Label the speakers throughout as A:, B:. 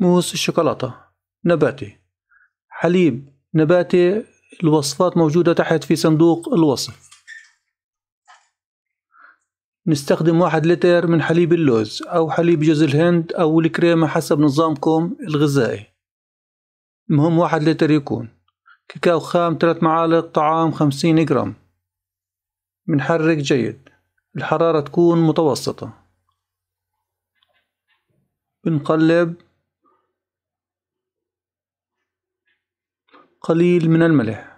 A: موس الشوكولاتة نباتي حليب نباتي الوصفات موجودة تحت في صندوق الوصف نستخدم واحد لتر من حليب اللوز أو حليب جوز الهند أو الكريمة حسب نظامكم الغذائي المهم واحد لتر يكون كاكاو خام ثلاث معالق طعام خمسين جرام بنحرك جيد الحرارة تكون متوسطة بنقلب قليل من الملح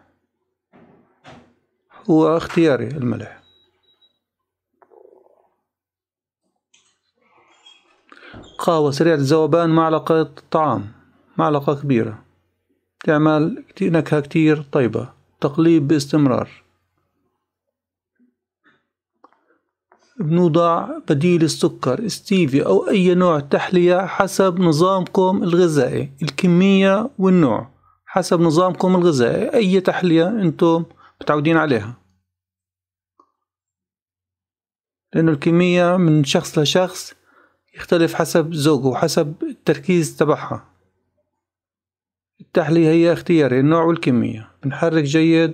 A: هو اختياري الملح قهوة سريعة الذوبان معلقة طعام معلقة كبيرة تعمل نكهة كتير طيبة تقليب باستمرار بنوضع بديل السكر ستيفي أو أي نوع تحلية حسب نظامكم الغذائي الكمية والنوع حسب نظامكم الغذائي أي تحلية أنتم متعودين عليها لأن الكمية من شخص لشخص يختلف حسب ذوقه وحسب التركيز تبعها التحلية هي اختياري النوع والكمية بنحرك جيد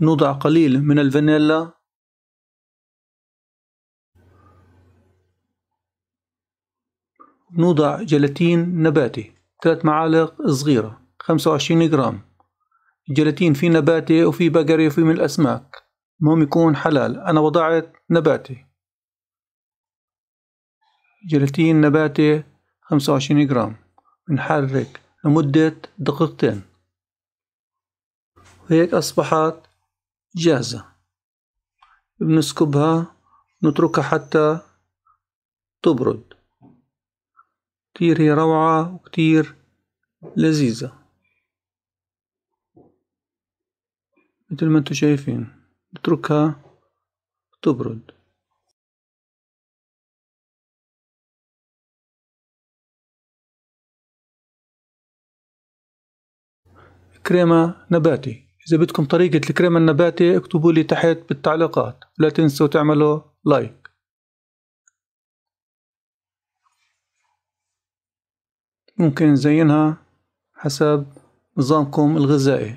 B: نوضع قليل من الفانيلا
A: نوضع جلاتين نباتي ثلاث معالق صغيرة خمسة وعشرين جرام الجلاتين في نباتي وفي بقري وفي من الأسماك المهم يكون حلال أنا وضعت نباتي جلاتين نباتي خمسة وعشرين جرام بنحرك لمدة دقيقتين وهيك أصبحت جاهزة بنسكبها نتركها حتى تبرد كتير هي روعة وكتير لذيذة مثل ما انتو شايفين نتركها تبرد كريمة نباتي إذا بدكم طريقة الكريمة النباتي اكتبوا لي تحت بالتعليقات لا تنسوا تعملوا لايك ممكن نزينها حسب
B: نظامكم الغذائي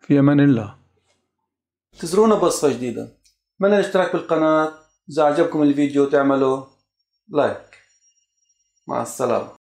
A: في أمان الله تزرونا بوصفة جديدة من الاشتراك بالقناة إذا عجبكم الفيديو تعملوا
B: لايك مع السلامة